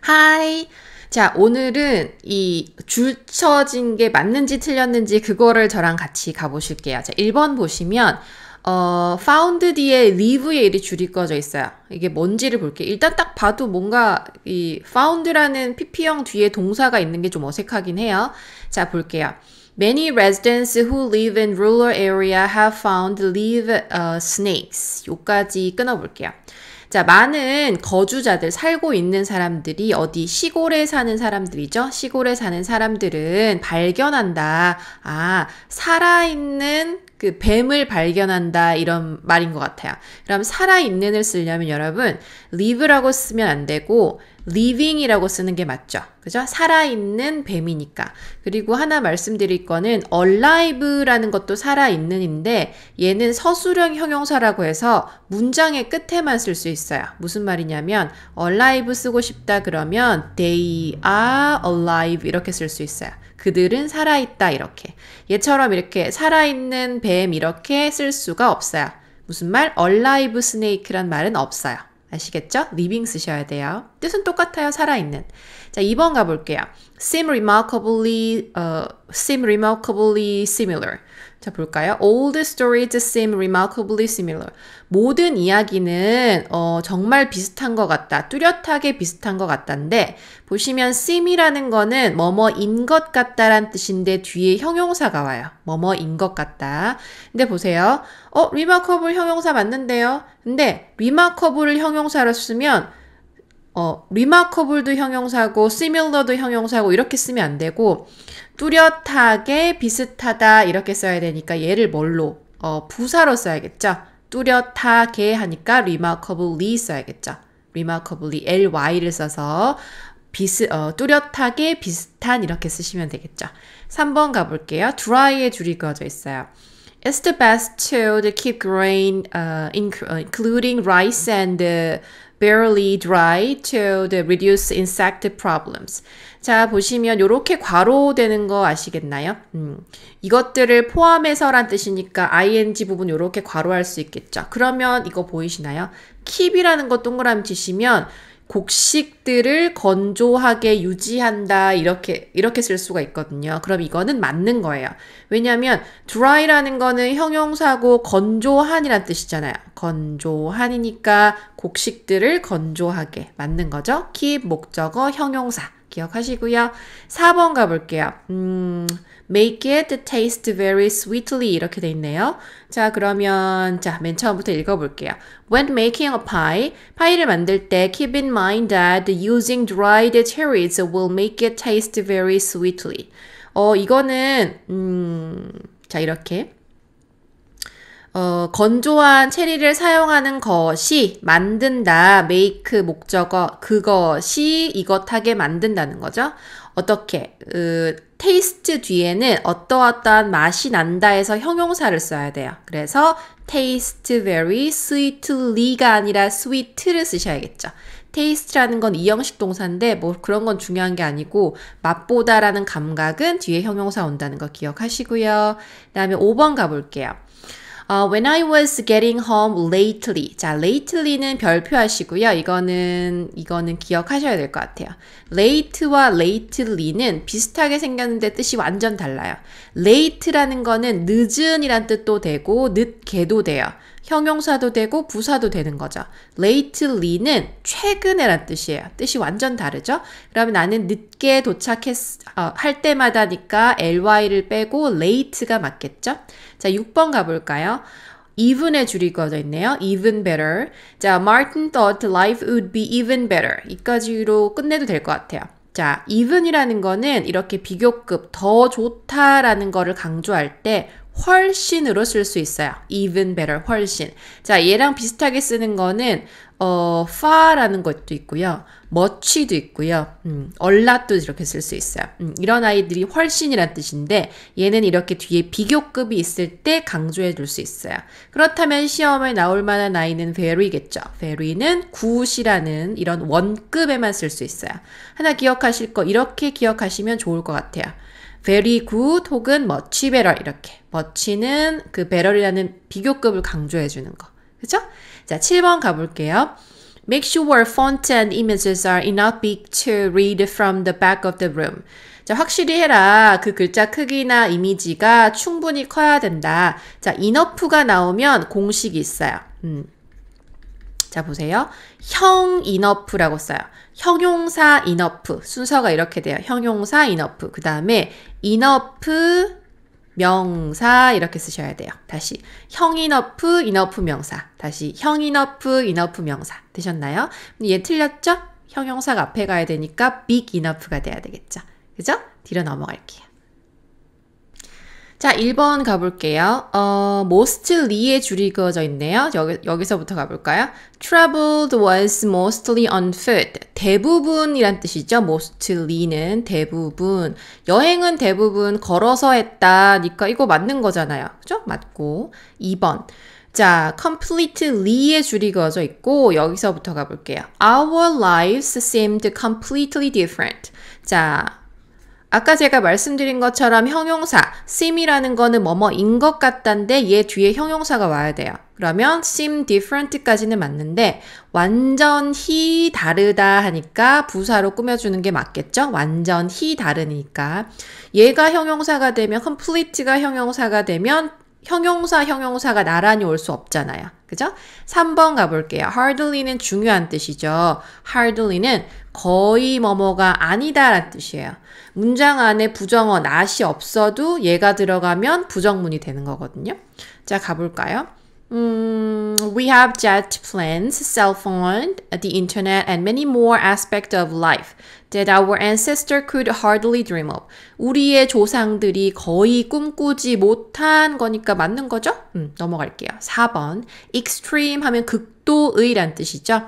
하이. 자, 오늘은 이 줄쳐진 게 맞는지 틀렸는지 그거를 저랑 같이 가보실게요. 자, 1번 보시면 어, found 뒤에 leave의 일이 줄이 꺼져 있어요. 이게 뭔지를 볼게요. 일단 딱 봐도 뭔가 이 found라는 pp형 뒤에 동사가 있는 게 좀 어색하긴 해요. 자, 볼게요. Many residents who live in rural area have found live uh, 어, snakes. 요까지 끊어볼게요. 자, 많은 거주자들, 살고 있는 사람들이 어디 시골에 사는 사람들이죠? 시골에 사는 사람들은 발견한다. 아, 살아있는 그 뱀을 발견한다 이런 말인 것 같아요. 그럼 살아있는을 쓰려면 여러분 live라고 쓰면 안 되고 living이라고 쓰는 게 맞죠. 그죠? 살아있는 뱀이니까. 그리고 하나 말씀드릴 거는 alive라는 것도 살아있는인데 얘는 서술형 형용사라고 해서 문장의 끝에만 쓸 수 있어요. 무슨 말이냐면 alive 쓰고 싶다 그러면 they are alive 이렇게 쓸 수 있어요. 그들은 살아있다 이렇게. 얘처럼 이렇게 살아있는 뱀 이렇게 쓸 수가 없어요. 무슨 말? alive snake란 말은 없어요. 아시겠죠? living 쓰셔야 돼요. 뜻은 똑같아요. 살아있는. 자, 2번 가볼게요. seem remarkably, uh, seem remarkably similar. 자, 볼까요? All the stories seem remarkably similar. 모든 이야기는 어, 정말 비슷한 것 같다. 뚜렷하게 비슷한 것 같다인데 보시면 seem이라는 거는 뭐뭐인 것 같다란 뜻인데 뒤에 형용사가 와요. 뭐뭐인 것 같다. 근데 보세요. 어, remarkable 형용사 맞는데요. 근데 remarkable을 형용사로 쓰면 어, remarkable도 형용사고 similar도 형용사고 이렇게 쓰면 안 되고 뚜렷하게 비슷하다 이렇게 써야 되니까 얘를 뭘로 어, 부사로 써야겠죠. 뚜렷하게 하니까 remarkably 써야겠죠. remarkably ly를 써서 비스, 어, 뚜렷하게 비슷한 이렇게 쓰시면 되겠죠. 3번 가볼게요. dry의 줄이 그어져 있어요. It's the best to keep grain, uh, including rice and barely dry to reduce insect problems. 자, 보시면 이렇게 과로되는 거 아시겠나요? 음, 이것들을 포함해서란 뜻이니까 ing 부분 요렇게 과로할 수 있겠죠. 그러면 이거 보이시나요? keep이라는 거 동그라미 치시면 곡식들을 건조하게 유지한다 이렇게 이렇게 쓸 수가 있거든요. 그럼 이거는 맞는 거예요. 왜냐하면 dry라는 거는 형용사고 건조한이란 뜻이잖아요. 건조한이니까 곡식들을 건조하게 맞는 거죠. keep 목적어 형용사 기억하시고요. 4번 가볼게요. 음, make it taste very sweetly 이렇게 돼 있네요. 자, 그러면 자, 맨 처음부터 읽어 볼게요. When making a pie, 파이를 만들 때 keep in mind that using dried cherries will make it taste very sweetly. 어, 이거는 음, 자, 이렇게 어, 건조한 체리를 사용하는 것이 만든다. make 목적어 그것이 이것하게 만든다는 거죠. 어떻게 으, 테이스트 뒤에는 어떠어떠한 맛이 난다해서 형용사를 써야 돼요. 그래서 taste very sweetly가 아니라 sweet를 쓰셔야겠죠. 테이스트라는 건 이형식 동사인데 뭐 그런 건 중요한 게 아니고 맛보다라는 감각은 뒤에 형용사 온다는 거 기억하시고요. 그다음에 5번 가볼게요. Uh, when I was getting home lately. 자, lately는 별표하시고요. 이거는 이거는 기억하셔야 될 것 같아요. late와 lately는 비슷하게 생겼는데 뜻이 완전 달라요. late라는 거는 늦은이란 뜻도 되고 늦게도 돼요. 형용사도 되고 부사도 되는 거죠. lately는 최근에란 뜻이에요. 뜻이 완전 다르죠. 그러면 나는 늦게 도착했 어, 할 때마다니까 ly를 빼고 late가 맞겠죠. 자, 6번 가볼까요? even의 줄이 꺼져 있네요. even better. 자, Martin thought life would be even better. 이까지로 끝내도 될 것 같아요. 자, even이라는 거는 이렇게 비교급 더 좋다라는 거를 강조할 때 훨씬으로 쓸 수 있어요. even better, 훨씬. 자, 얘랑 비슷하게 쓰는 거는 어, far라는 것도 있고요. much도 있고요. 음, a lot도 이렇게 쓸 수 있어요. 음, 이런 아이들이 훨씬이란 뜻인데 얘는 이렇게 뒤에 비교급이 있을 때 강조해 줄 수 있어요. 그렇다면 시험에 나올 만한 아이는 very겠죠. very는 구시라는 이런 원급에만 쓸 수 있어요. 하나 기억하실 거 이렇게 기억하시면 좋을 것 같아요. very good 혹은 much better 이렇게 much는 그 better이라는 비교급을 강조해 주는 거. 그죠? 자, 7번 가볼게요. Make sure font and images are enough big to read from the back of the room. 자, 확실히 해라. 그 글자 크기나 이미지가 충분히 커야 된다. 자, enough가 나오면 공식이 있어요. 음. 자, 보세요. 형인어프라고 써요. 형용사 인어프 순서가 이렇게 돼요. 형용사 인어프 그 다음에 인어프 명사 이렇게 쓰셔야 돼요. 다시 형 인어프 인어프 명사 다시 형 인어프 인어프 명사 되셨나요? 얘 틀렸죠? 형용사가 앞에 가야 되니까 big enough가 돼야 되겠죠. 그죠? 뒤로 넘어갈게요. 자, 1번 가볼게요. 어, mostly의 줄이그어져 있네요. 여기, 여기서부터 가볼까요? traveled was mostly on foot. 대부분이란 뜻이죠. mostly는 대부분. 여행은 대부분 걸어서 했다니까 이거 맞는 거잖아요. 그죠? 맞고. 2번. 자, completely의 줄이 그어져 있고 여기서부터 가볼게요. Our lives seemed completely different. 자, 아까 제가 말씀드린 것처럼 형용사 s e m 이라는 거는 뭐뭐인 것 같단데 얘 뒤에 형용사가 와야 돼요. 그러면 seem different까지는 맞는데 완전히 다르다 하니까 부사로 꾸며주는 게 맞겠죠? 완전히 다르니까 얘가 형용사가 되면 complete가 형용사가 되면 형용사 형용사가 나란히 올 수 없잖아요. 그죠? 3번 가볼게요. hardly는 중요한 뜻이죠. hardly는 거의 뭐뭐가 아니다란 뜻이에요. 문장 안에 부정어 not이 없어도 얘가 들어가면 부정문이 되는 거거든요. 자, 가볼까요? we have jet planes, cell phone, the internet, and many more aspects of life that our ancestor could hardly dream of. 우리의 조상들이 거의 꿈꾸지 못한 거니까 맞는 거죠? 음, 넘어갈게요. 4번. extreme 하면 극도의란 뜻이죠.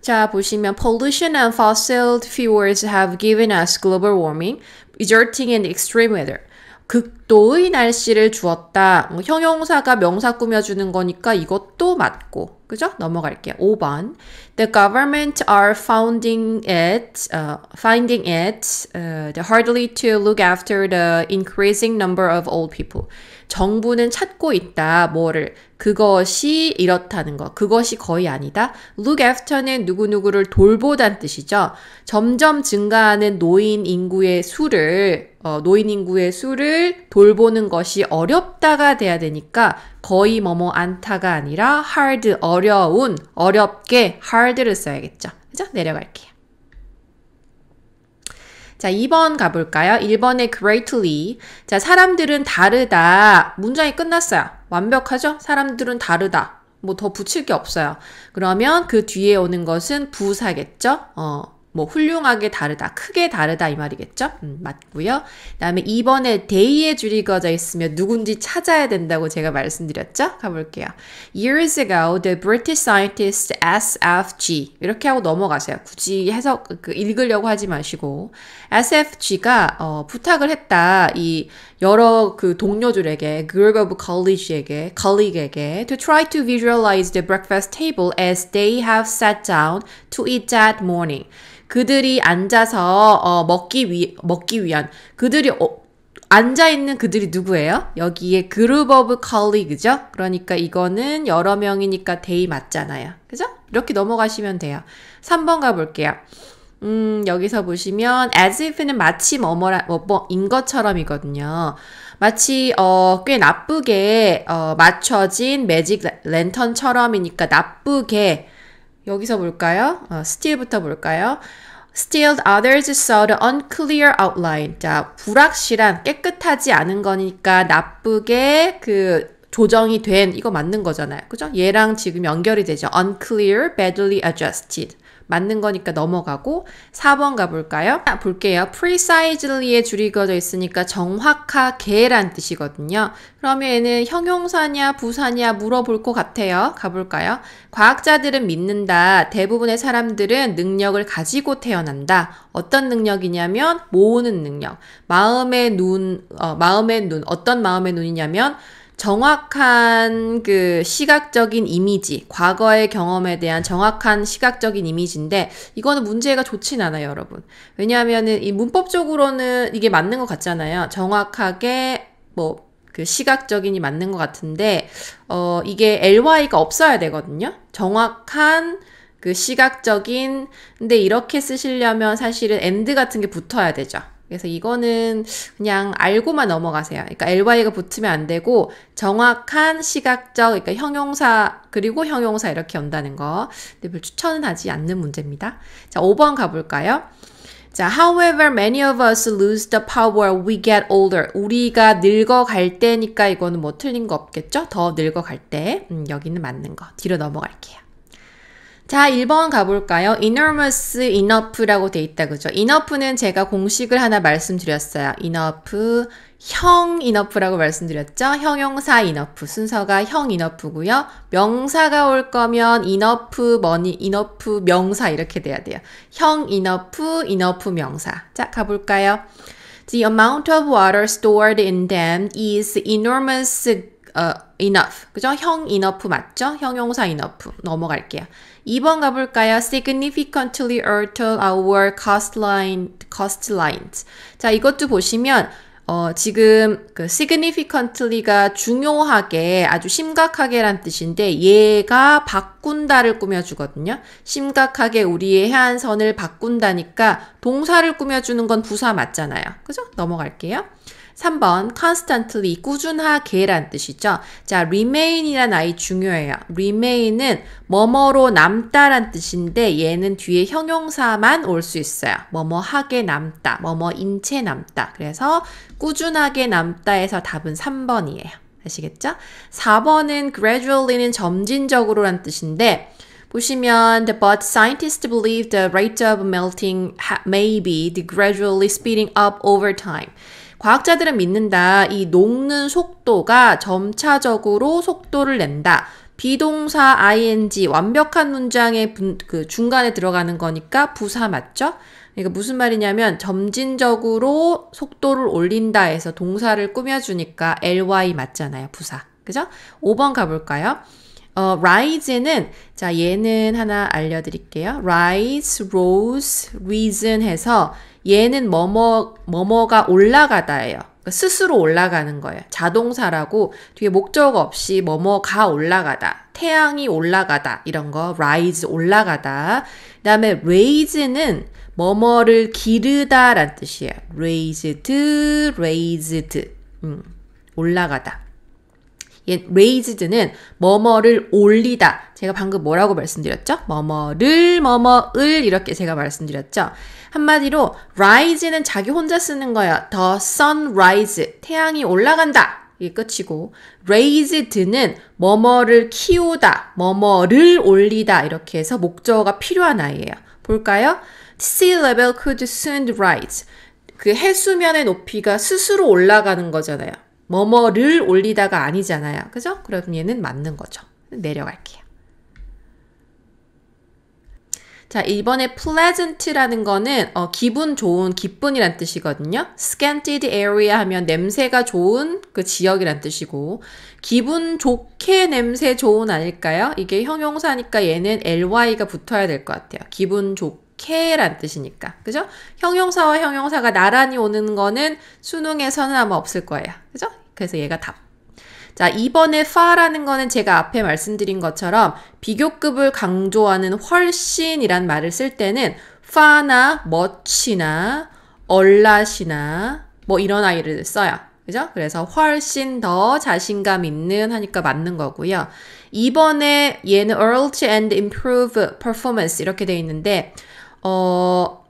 자, 보시면 pollution and fossil fuels have given us global warming, e s u l t i n g in extreme weather. 극 또의 날씨를 주었다. 뭐 형용사가 명사 꾸며주는 거니까 이것도 맞고. 그죠? 넘어갈게요. 5번. The government are founding it, uh, finding it uh, hardly to look after the increasing number of old people. 정부는 찾고 있다. 뭐를. 그것이 이렇다는 거. 그것이 거의 아니다. look after는 누구누구를 돌보단 뜻이죠. 점점 증가하는 노인 인구의 수를, 어, 노인 인구의 수를 돌보는 것이 어렵다가 돼야 되니까 거의 뭐뭐 안타가 아니라 hard 어려운 어렵게 hard를 써야겠죠. 그죠? 내려갈게요. 자, 2번 가볼까요? 1번의 greatly. 자, 사람들은 다르다. 문장이 끝났어요. 완벽하죠? 사람들은 다르다. 뭐 더 붙일 게 없어요. 그러면 그 뒤에 오는 것은 부사겠죠? 어, 뭐 훌륭하게 다르다, 크게 다르다 이 말이겠죠? 음, 맞고요. 다음에 2번에 day의 줄이 거져 있으며 누군지 찾아야 된다고 제가 말씀드렸죠? 가볼게요. Years ago, the British scientist SFG 이렇게 하고 넘어가세요. 굳이 해석 그, 읽으려고 하지 마시고 SFG가 어, 부탁을 했다. 이 여러 그 동료들에게 group of colleagues에게 colleague에게 to try to visualize the breakfast table as they have sat down to eat that morning. 그들이 앉아서 어, 먹기 위 먹기 위한 그들이 어, 앉아 있는 그들이 누구예요? 여기에 그룹 오브 컬리그죠? 그러니까 이거는 여러 명이니까 데이 맞잖아요. 그죠? 이렇게 넘어가시면 돼요. 3번 가 볼게요. 음, 여기서 보시면 as if는 마치 뭐뭐라 뭐뭐인 것처럼이거든요. 마치 어, 꽤 나쁘게 어, 맞춰진 매직 랜턴처럼이니까 나쁘게 여기서 볼까요? 어, still부터 볼까요? Still others saw the unclear outline. 자, 불확실한, 깨끗하지 않은 거니까 나쁘게 그 조정이 된 이거 맞는 거잖아요. 그죠? 얘랑 지금 연결이 되죠. unclear, badly adjusted. 맞는 거니까 넘어가고 4번 가볼까요? 볼게요. p r e c i s e l y 의 줄이 거져 있으니까 정확하게란 뜻이거든요. 그러면 얘는 형용사냐 부사냐 물어볼 것 같아요. 가볼까요? 과학자들은 믿는다. 대부분의 사람들은 능력을 가지고 태어난다. 어떤 능력이냐면 모으는 능력. 마음의 눈, 어, 마음의 눈. 어떤 마음의 눈이냐면 정확한 그 시각적인 이미지, 과거의 경험에 대한 정확한 시각적인 이미지인데 이거는 문제가 좋진 않아요, 여러분. 왜냐하면은 이 문법적으로는 이게 맞는 것 같잖아요. 정확하게 뭐 그 시각적인이 맞는 것 같은데 어 이게 ly가 없어야 되거든요. 정확한 그 시각적인 근데 이렇게 쓰시려면 사실은 and 같은 게 붙어야 되죠. 그래서 이거는 그냥 알고만 넘어가세요. 그러니까 ly가 붙으면 안 되고 정확한 시각적, 그러니까 형용사 그리고 형용사 이렇게 온다는 거. 근데 별 추천은 하지 않는 문제입니다. 자, 5번 가볼까요? 자, however many of us lose the power we get older. 우리가 늙어갈 때니까 이거는 뭐 틀린 거 없겠죠? 더 늙어갈 때. 음, 여기는 맞는 거. 뒤로 넘어갈게요. 자, 1번 가볼까요? enormous, enough라고 돼 있다. 그죠? enough는 제가 공식을 하나 말씀드렸어요. enough, 형 enough라고 말씀드렸죠? 형용사 enough, 순서가 형 enough고요. 명사가 올 거면 enough, money, enough, 명사 이렇게 돼야 돼요. 형 enough, enough 명사. 자, 가볼까요? The amount of water stored in them is enormous uh, enough. 그죠? 형 enough 맞죠? 형용사 enough. 넘어갈게요. 2번 가볼까요? significantly alter our cost line, cost lines. 자, 이것도 보시면 어, 지금 그 significantly가 중요하게 아주 심각하게란 뜻인데 얘가 바꾼다를 꾸며주거든요. 심각하게 우리의 해안선을 바꾼다니까 동사를 꾸며주는 건 부사 맞잖아요. 그죠? 넘어갈게요. 3번 constantly 꾸준하게란 뜻이죠. 자, remain이란 아이 중요해요. remain은 뭐뭐로 남다란 뜻인데 얘는 뒤에 형용사만 올 수 있어요. 뭐뭐하게 남다, 뭐뭐인 채 남다. 그래서 꾸준하게 남다에서 답은 3번이에요. 아시겠죠? 4번은 gradually는 점진적으로란 뜻인데 보시면 the but scientists believe the rate of melting may be gradually speeding up over time. 과학자들은 믿는다. 이 녹는 속도가 점차적으로 속도를 낸다. 비동사 ing 완벽한 문장의 분, 그 중간에 들어가는 거니까 부사 맞죠? 그러니까 무슨 말이냐면 점진적으로 속도를 올린다 해서 동사를 꾸며주니까 ly 맞잖아요 부사 그죠? 5번 가볼까요? 어, rise는 자 얘는 하나 알려드릴게요 rise, rose, reason 해서 얘는 뭐뭐 뭐뭐가 올라가다예요. 그러니까 스스로 올라가는 거예요. 자동사라고 뒤에 목적 없이 뭐뭐가 올라가다, 태양이 올라가다 이런 거 rise 올라가다. 그다음에 raise는 뭐뭐를 기르다란 뜻이에요. raised, raised. 음, 올라가다. 예, raised는 뭐뭐를 올리다. 제가 방금 뭐라고 말씀드렸죠? 뭐뭐를, 뭐뭐을 이렇게 제가 말씀드렸죠? 한마디로 rise는 자기 혼자 쓰는 거예요. The sun rise, 태양이 올라간다. 이게 끝이고 raised는 뭐뭐를 키우다, 뭐뭐를 올리다 이렇게 해서 목적어가 필요한 아이예요. 볼까요? Sea level could soon rise. 그 해수면의 높이가 스스로 올라가는 거잖아요. 뭐뭐를 올리다가 아니잖아요. 그죠? 그럼 얘는 맞는 거죠. 내려갈게요. 자, 이번에 pleasant라는 거는 어, 기분 좋은, 기쁜이란 뜻이거든요. scented area 하면 냄새가 좋은 그 지역이란 뜻이고 기분 좋게 냄새 좋은 아닐까요? 이게 형용사니까 얘는 ly가 붙어야 될 것 같아요. 기분 좋게 캐란 뜻이니까. 그죠? 형용사와 형용사가 나란히 오는 거는 수능에서는 아마 없을 거예요. 그죠? 그래서 얘가 답. 자, 이번에 fa라는 거는 제가 앞에 말씀드린 것처럼 비교급을 강조하는 훨씬이란 말을 쓸 때는 fa나 much나 얼라시나 뭐 이런 아이를 써요. 그죠? 그래서 훨씬 더 자신감 있는 하니까 맞는 거고요. 이번에 얘는 urge and improve performance 이렇게 돼 있는데 어,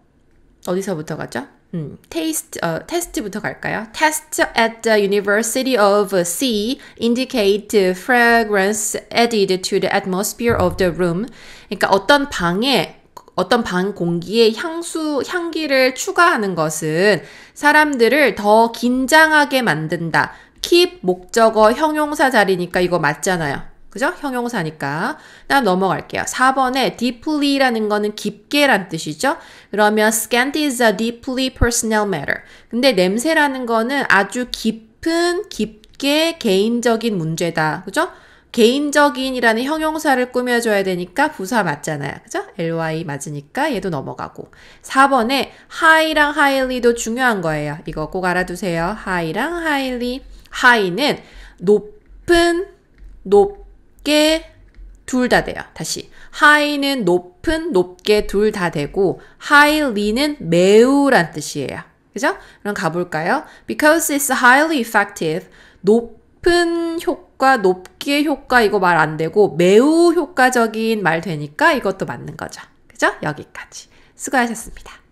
어디서부터 가죠? 음, 테스트, 어, 테스트부터 갈까요? t e s t at the University of C indicate fragrance added to the atmosphere of the room. 그러니까 어떤 방에 어떤 방 공기에 향수, 향기를 추가하는 것은 사람들을 더 긴장하게 만든다. keep 목적어 형용사 자리니까 이거 맞잖아요. 그죠? 형용사니까. 다음 넘어갈게요. 4번에 deeply라는 거는 깊게란 뜻이죠. 그러면 scant is a deeply personal matter. 근데 냄새라는 거는 아주 깊은, 깊게 개인적인 문제다. 그죠? 개인적인이라는 형용사를 꾸며줘야 되니까 부사 맞잖아요. 그죠? ly 맞으니까 얘도 넘어가고. 4번에 high랑 highly도 중요한 거예요. 이거 꼭 알아두세요. high랑 highly. high는 높은, 높 높게 둘 다 돼요. 다시 high는 높은, 높게 둘 다 되고 highly는 매우란 뜻이에요. 그죠? 그럼 가볼까요? Because it's highly effective. 높은 효과, 높게 효과 이거 말 안 되고 매우 효과적인 말 되니까 이것도 맞는 거죠. 그죠? 여기까지. 수고하셨습니다.